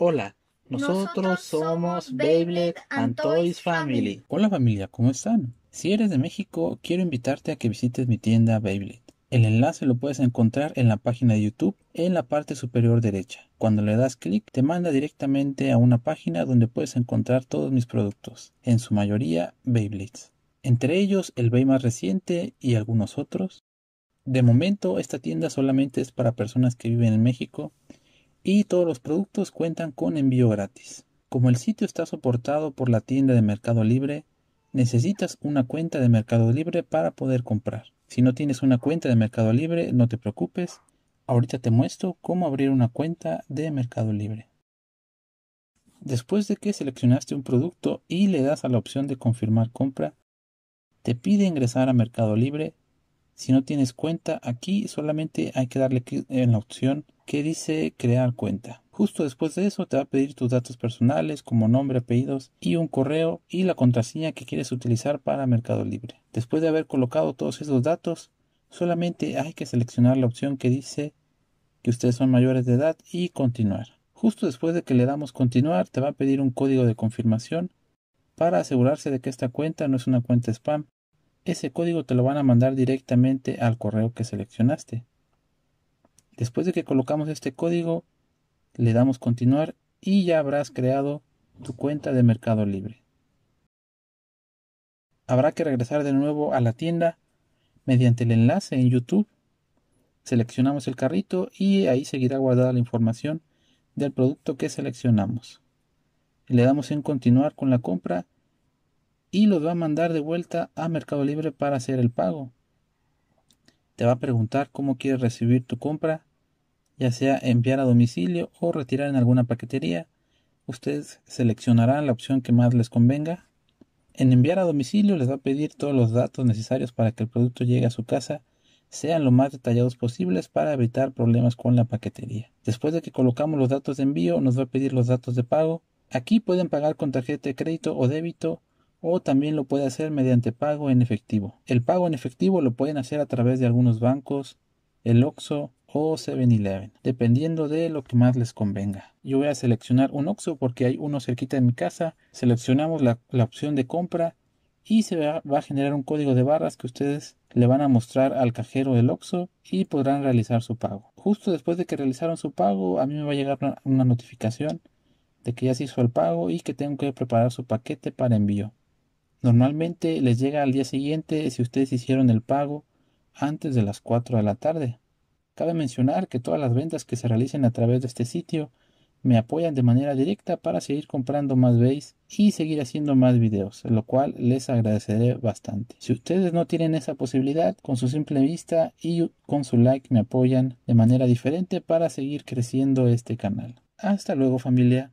Hola, nosotros, somos Beyblade and Toys Family. Hola familia, ¿cómo están? Si eres de México, quiero invitarte a que visites mi tienda Beyblade. El enlace lo puedes encontrar en la página de YouTube en la parte superior derecha. Cuando le das clic te manda directamente a una página donde puedes encontrar todos mis productos, en su mayoría Beyblades. Entre ellos el Bey más reciente y algunos otros. De momento esta tienda solamente es para personas que viven en México y todos los productos cuentan con envío gratis. Como el sitio está soportado por la tienda de Mercado Libre, necesitas una cuenta de Mercado Libre para poder comprar. Si no tienes una cuenta de Mercado Libre, no te preocupes, ahorita te muestro cómo abrir una cuenta de Mercado Libre. Después de que seleccionaste un producto y le das a la opción de confirmar compra, te pide ingresar a Mercado Libre si no tienes cuenta aquí, solamente hay que darle clic en la opción que dice crear cuenta. Justo después de eso te va a pedir tus datos personales como nombre, apellidos y un correo y la contraseña que quieres utilizar para Mercado Libre. Después de haber colocado todos esos datos, solamente hay que seleccionar la opción que dice que ustedes son mayores de edad y continuar. Justo después de que le damos continuar, te va a pedir un código de confirmación para asegurarse de que esta cuenta no es una cuenta spam ese código te lo van a mandar directamente al correo que seleccionaste. Después de que colocamos este código, le damos continuar y ya habrás creado tu cuenta de Mercado Libre. Habrá que regresar de nuevo a la tienda mediante el enlace en YouTube. Seleccionamos el carrito y ahí seguirá guardada la información del producto que seleccionamos. Le damos en continuar con la compra y los va a mandar de vuelta a Mercado Libre para hacer el pago. Te va a preguntar cómo quieres recibir tu compra, ya sea enviar a domicilio o retirar en alguna paquetería. Ustedes seleccionarán la opción que más les convenga. En enviar a domicilio les va a pedir todos los datos necesarios para que el producto llegue a su casa sean lo más detallados posibles para evitar problemas con la paquetería. Después de que colocamos los datos de envío, nos va a pedir los datos de pago. Aquí pueden pagar con tarjeta de crédito o débito o también lo puede hacer mediante pago en efectivo. El pago en efectivo lo pueden hacer a través de algunos bancos, el OXO o 7-Eleven, dependiendo de lo que más les convenga. Yo voy a seleccionar un OXO porque hay uno cerquita de mi casa. Seleccionamos la, opción de compra y se va, a generar un código de barras que ustedes le van a mostrar al cajero del OXO y podrán realizar su pago. Justo después de que realizaron su pago, a mí me va a llegar una notificación de que ya se hizo el pago y que tengo que preparar su paquete para envío. Normalmente les llega al día siguiente si ustedes hicieron el pago antes de las 4 de la tarde. Cabe mencionar que todas las ventas que se realicen a través de este sitio me apoyan de manera directa para seguir comprando más base y seguir haciendo más videos, lo cual les agradeceré bastante. Si ustedes no tienen esa posibilidad, con su simple vista y con su like me apoyan de manera diferente para seguir creciendo este canal. Hasta luego familia.